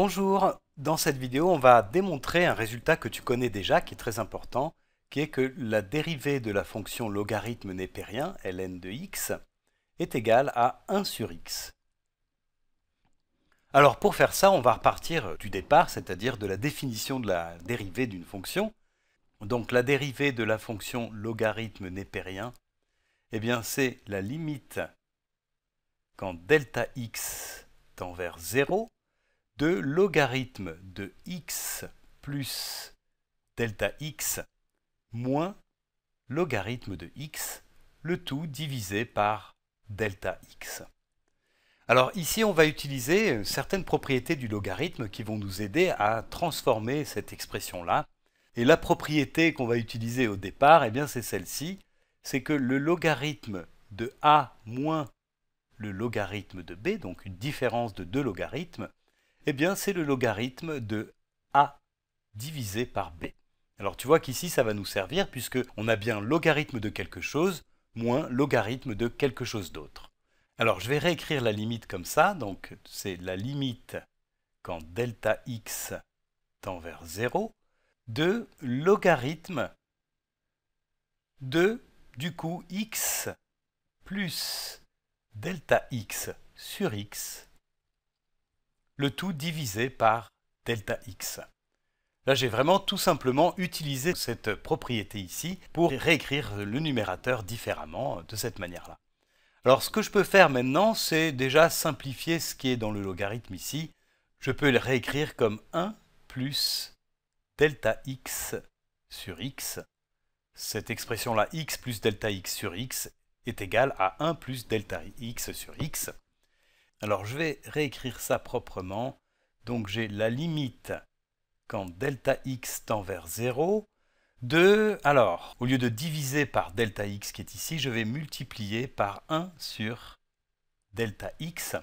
Bonjour, dans cette vidéo on va démontrer un résultat que tu connais déjà qui est très important, qui est que la dérivée de la fonction logarithme népérien, ln de x, est égale à 1 sur x. Alors pour faire ça, on va repartir du départ, c'est-à-dire de la définition de la dérivée d'une fonction. Donc la dérivée de la fonction logarithme népérien, eh bien c'est la limite quand delta x tend vers 0 de logarithme de x plus delta x moins logarithme de x, le tout divisé par delta x. Alors ici, on va utiliser certaines propriétés du logarithme qui vont nous aider à transformer cette expression-là. Et la propriété qu'on va utiliser au départ, eh bien c'est celle-ci, c'est que le logarithme de a moins le logarithme de b, donc une différence de deux logarithmes, eh bien, c'est le logarithme de A divisé par B. Alors tu vois qu'ici, ça va nous servir puisque on a bien logarithme de quelque chose moins logarithme de quelque chose d'autre. Alors je vais réécrire la limite comme ça, donc c'est la limite quand delta x tend vers 0 de logarithme de du coup x plus delta x sur x le tout divisé par delta x. Là, j'ai vraiment tout simplement utilisé cette propriété ici pour réécrire le numérateur différemment de cette manière-là. Alors, ce que je peux faire maintenant, c'est déjà simplifier ce qui est dans le logarithme ici. Je peux le réécrire comme 1 plus delta x sur x. Cette expression-là, x plus delta x sur x, est égale à 1 plus delta x sur x. Alors je vais réécrire ça proprement. Donc j'ai la limite quand delta x tend vers 0 de... Alors, au lieu de diviser par delta x qui est ici, je vais multiplier par 1 sur delta x.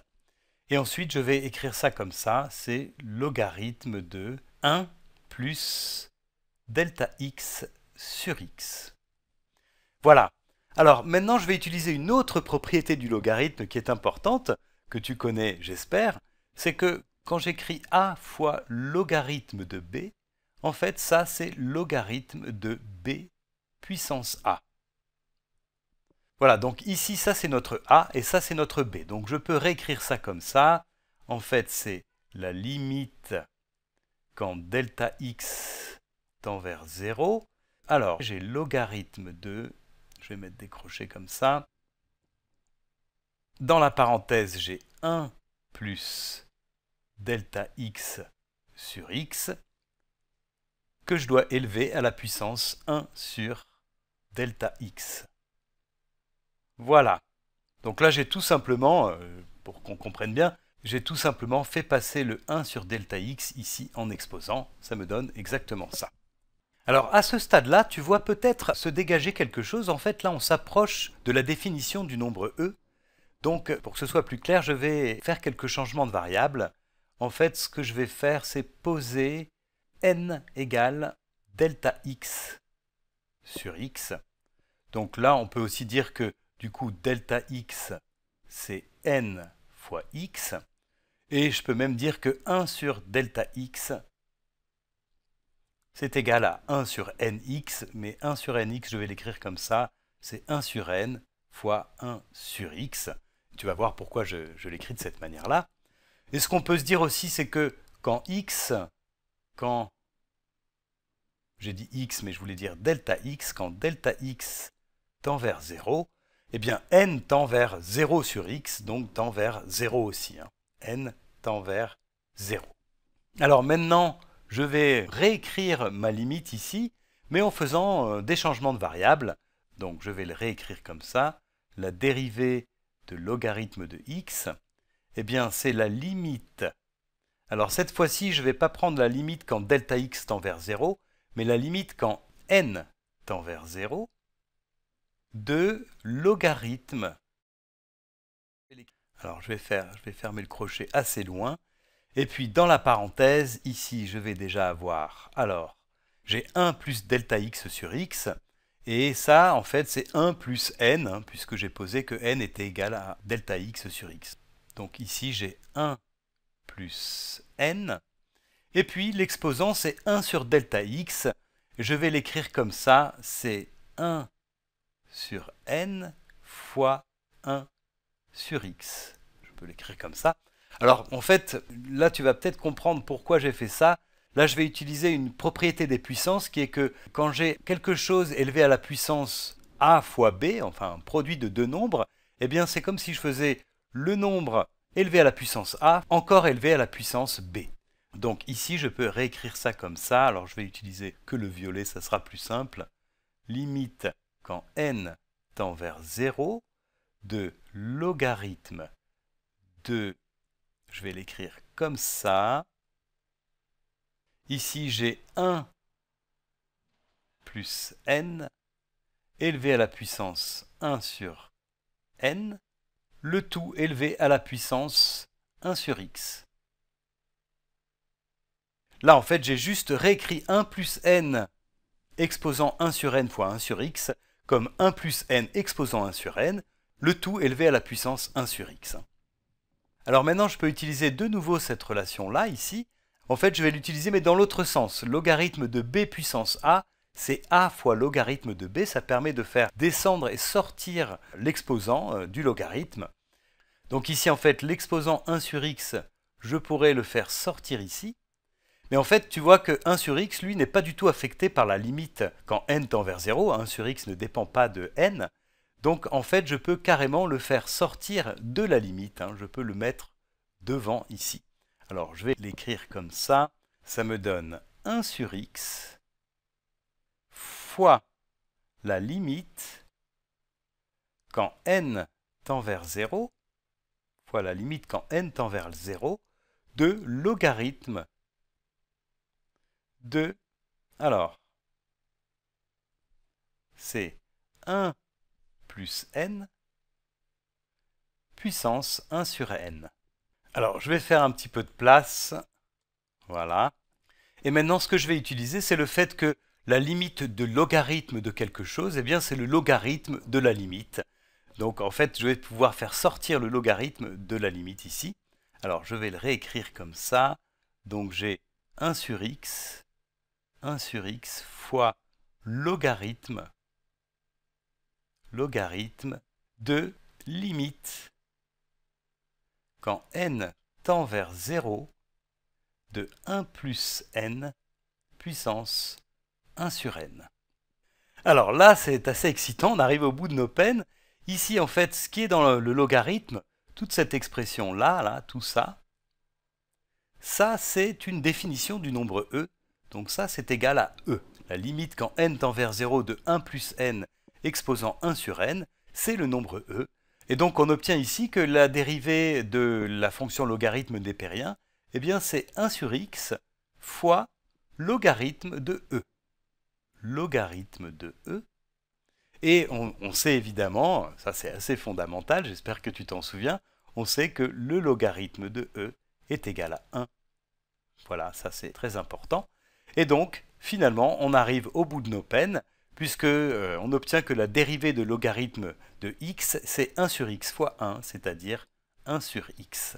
Et ensuite, je vais écrire ça comme ça. C'est logarithme de 1 plus delta x sur x. Voilà. Alors maintenant, je vais utiliser une autre propriété du logarithme qui est importante que tu connais, j'espère, c'est que quand j'écris a fois logarithme de b, en fait ça c'est logarithme de b puissance a. Voilà, donc ici ça c'est notre a et ça c'est notre b. Donc je peux réécrire ça comme ça. En fait c'est la limite quand delta x tend vers 0. Alors j'ai logarithme de, je vais mettre des crochets comme ça, dans la parenthèse, j'ai 1 plus delta x sur x que je dois élever à la puissance 1 sur delta x. Voilà. Donc là, j'ai tout simplement, euh, pour qu'on comprenne bien, j'ai tout simplement fait passer le 1 sur delta x ici en exposant. Ça me donne exactement ça. Alors à ce stade-là, tu vois peut-être se dégager quelque chose. En fait, là, on s'approche de la définition du nombre e donc, euh, pour que ce soit plus clair, je vais faire quelques changements de variables. En fait, ce que je vais faire, c'est poser n égale delta x sur x. Donc là, on peut aussi dire que du coup, delta x, c'est n fois x. Et je peux même dire que 1 sur delta x, c'est égal à 1 sur nx, mais 1 sur nx, je vais l'écrire comme ça, c'est 1 sur n fois 1 sur x. Tu vas voir pourquoi je, l'écris de cette manière-là. Et ce qu'on peut se dire aussi, c'est que quand x, quand j'ai dit x, mais je voulais dire delta x, quand delta x tend vers 0, eh bien n tend vers 0 sur x, donc tend vers 0 aussi. Hein. n tend vers 0. Alors maintenant, je vais réécrire ma limite ici, mais en faisant euh, des changements de variables. Donc je vais le réécrire comme ça. La dérivée de logarithme de x, eh bien c'est la limite. Alors cette fois-ci, je ne vais pas prendre la limite quand delta x tend vers 0, mais la limite quand n tend vers 0 de logarithme. Alors je vais, je vais fermer le crochet assez loin. Et puis dans la parenthèse, ici, je vais déjà avoir... Alors, j'ai 1 plus delta x sur x. Et ça, en fait, c'est 1 plus n, hein, puisque j'ai posé que n était égal à delta x sur x. Donc ici, j'ai 1 plus n. Et puis, l'exposant, c'est 1 sur delta x. Je vais l'écrire comme ça, c'est 1 sur n fois 1 sur x. Je peux l'écrire comme ça. Alors, en fait, là, tu vas peut-être comprendre pourquoi j'ai fait ça. Là, je vais utiliser une propriété des puissances qui est que quand j'ai quelque chose élevé à la puissance a fois b, enfin un produit de deux nombres, eh bien c'est comme si je faisais le nombre élevé à la puissance a encore élevé à la puissance b. Donc ici, je peux réécrire ça comme ça. Alors je vais utiliser que le violet, ça sera plus simple. Limite quand n tend vers 0 de logarithme de, je vais l'écrire comme ça, Ici, j'ai 1 plus n élevé à la puissance 1 sur n, le tout élevé à la puissance 1 sur x. Là, en fait, j'ai juste réécrit 1 plus n exposant 1 sur n fois 1 sur x comme 1 plus n exposant 1 sur n, le tout élevé à la puissance 1 sur x. Alors maintenant, je peux utiliser de nouveau cette relation-là, ici, en fait, je vais l'utiliser mais dans l'autre sens. Logarithme de b puissance a, c'est a fois logarithme de b, ça permet de faire descendre et sortir l'exposant euh, du logarithme. Donc ici, en fait, l'exposant 1 sur x, je pourrais le faire sortir ici. Mais en fait, tu vois que 1 sur x, lui, n'est pas du tout affecté par la limite quand n tend vers 0. 1 sur x ne dépend pas de n. Donc en fait, je peux carrément le faire sortir de la limite. Hein. Je peux le mettre devant ici. Alors je vais l'écrire comme ça. Ça me donne 1 sur x fois la limite quand n tend vers 0, fois la limite quand n tend vers 0, de logarithme de... Alors, c'est 1 plus n puissance 1 sur n. Alors, je vais faire un petit peu de place. Voilà. Et maintenant, ce que je vais utiliser, c'est le fait que la limite de logarithme de quelque chose, eh bien, c'est le logarithme de la limite. Donc, en fait, je vais pouvoir faire sortir le logarithme de la limite ici. Alors, je vais le réécrire comme ça. Donc, j'ai 1 sur x, 1 sur x fois logarithme, logarithme de limite quand n tend vers 0 de 1 plus n puissance 1 sur n. Alors là, c'est assez excitant, on arrive au bout de nos peines. Ici, en fait, ce qui est dans le logarithme, toute cette expression-là, là, tout ça, ça, c'est une définition du nombre e, donc ça, c'est égal à e. La limite quand n tend vers 0 de 1 plus n exposant 1 sur n, c'est le nombre e, et donc on obtient ici que la dérivée de la fonction logarithme des eh bien c'est 1 sur x fois logarithme de e. Logarithme de e. Et on sait évidemment, ça c'est assez fondamental, j'espère que tu t'en souviens, on sait que le logarithme de e est égal à 1. Voilà, ça c'est très important. Et donc, finalement, on arrive au bout de nos peines, puisque euh, on obtient que la dérivée de logarithme de x, c'est 1 sur x fois 1, c'est-à-dire 1 sur x.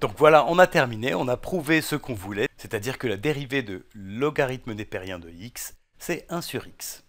Donc voilà, on a terminé, on a prouvé ce qu'on voulait, c'est-à-dire que la dérivée de logarithme népérien de x, c'est 1 sur x.